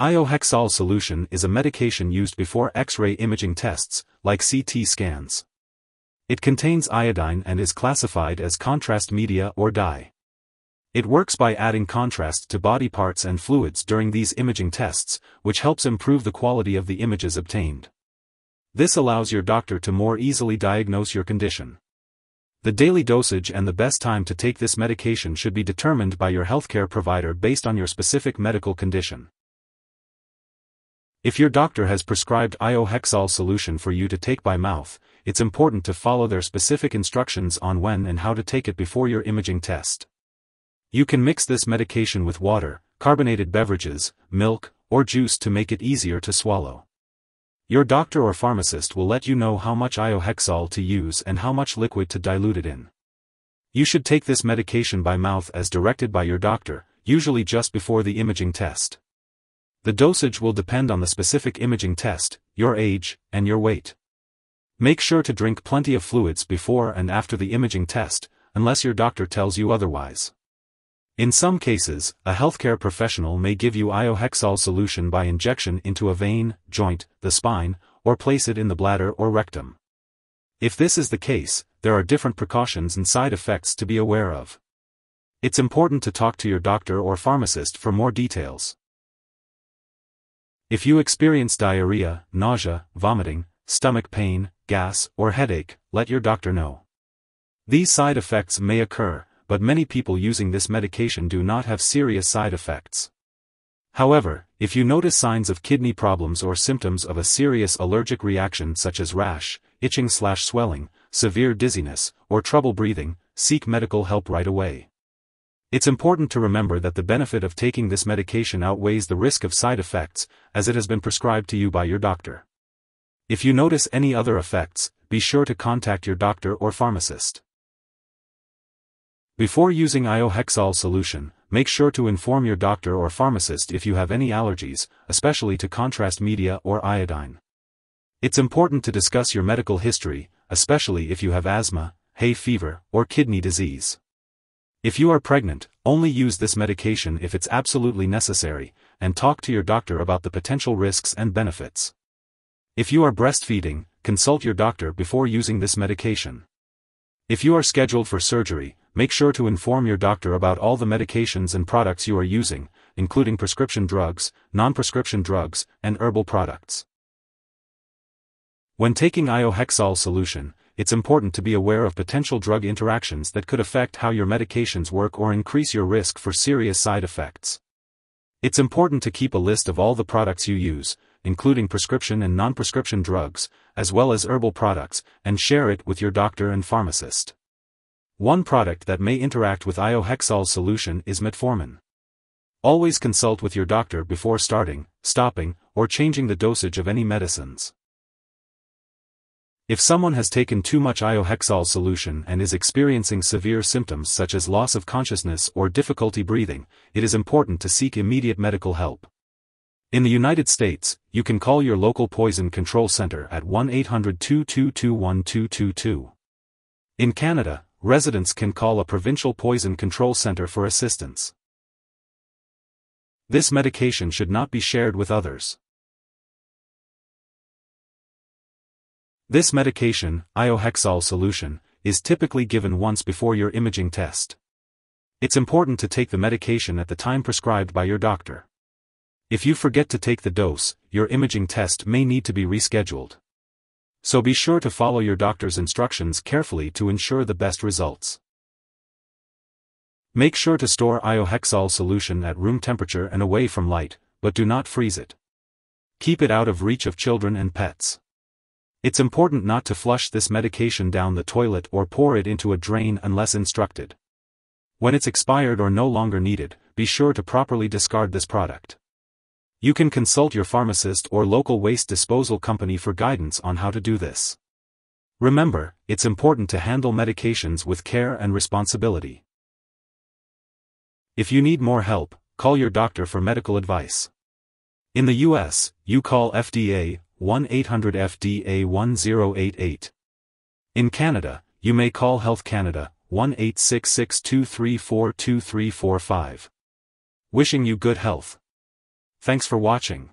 Iohexol solution is a medication used before X-ray imaging tests, like CT scans. It contains iodine and is classified as contrast media or dye. It works by adding contrast to body parts and fluids during these imaging tests, which helps improve the quality of the images obtained. This allows your doctor to more easily diagnose your condition. The daily dosage and the best time to take this medication should be determined by your healthcare provider based on your specific medical condition. If your doctor has prescribed iohexol solution for you to take by mouth, it's important to follow their specific instructions on when and how to take it before your imaging test. You can mix this medication with water, carbonated beverages, milk, or juice to make it easier to swallow. Your doctor or pharmacist will let you know how much iohexol to use and how much liquid to dilute it in. You should take this medication by mouth as directed by your doctor, usually just before the imaging test. The dosage will depend on the specific imaging test, your age, and your weight. Make sure to drink plenty of fluids before and after the imaging test, unless your doctor tells you otherwise. In some cases, a healthcare professional may give you iohexol solution by injection into a vein, joint, the spine, or place it in the bladder or rectum. If this is the case, there are different precautions and side effects to be aware of. It's important to talk to your doctor or pharmacist for more details. If you experience diarrhea, nausea, vomiting, stomach pain, gas, or headache, let your doctor know. These side effects may occur, but many people using this medication do not have serious side effects. However, if you notice signs of kidney problems or symptoms of a serious allergic reaction such as rash, itching/swelling, severe dizziness, or trouble breathing, seek medical help right away. It's important to remember that the benefit of taking this medication outweighs the risk of side effects, as it has been prescribed to you by your doctor. If you notice any other effects, be sure to contact your doctor or pharmacist. Before using iohexol solution, make sure to inform your doctor or pharmacist if you have any allergies, especially to contrast media or iodine. It's important to discuss your medical history, especially if you have asthma, hay fever, or kidney disease. If you are pregnant, only use this medication if it's absolutely necessary, and talk to your doctor about the potential risks and benefits. If you are breastfeeding, consult your doctor before using this medication. If you are scheduled for surgery, make sure to inform your doctor about all the medications and products you are using, including prescription drugs, non-prescription drugs, and herbal products. When taking iohexol solution, it's important to be aware of potential drug interactions that could affect how your medications work or increase your risk for serious side effects. It's important to keep a list of all the products you use, including prescription and non-prescription drugs, as well as herbal products, and share it with your doctor and pharmacist. One product that may interact with iohexol solution is metformin. Always consult with your doctor before starting, stopping, or changing the dosage of any medicines. If someone has taken too much iohexol solution and is experiencing severe symptoms such as loss of consciousness or difficulty breathing, it is important to seek immediate medical help. In the United States, you can call your local poison control center at 1-800-222-1222. In Canada, residents can call a provincial poison control center for assistance. This medication should not be shared with others. This medication, iohexol solution, is typically given once before your imaging test. It's important to take the medication at the time prescribed by your doctor. If you forget to take the dose, your imaging test may need to be rescheduled. So be sure to follow your doctor's instructions carefully to ensure the best results. Make sure to store iohexol solution at room temperature and away from light, but do not freeze it. Keep it out of reach of children and pets. It's important not to flush this medication down the toilet or pour it into a drain unless instructed. When it's expired or no longer needed, be sure to properly discard this product. You can consult your pharmacist or local waste disposal company for guidance on how to do this. Remember, it's important to handle medications with care and responsibility. If you need more help, call your doctor for medical advice. In the US, you call FDA 1-800-FDA-1088. In Canada, you may call Health Canada, 1-866-234-2345. Wishing you good health. Thanks for watching.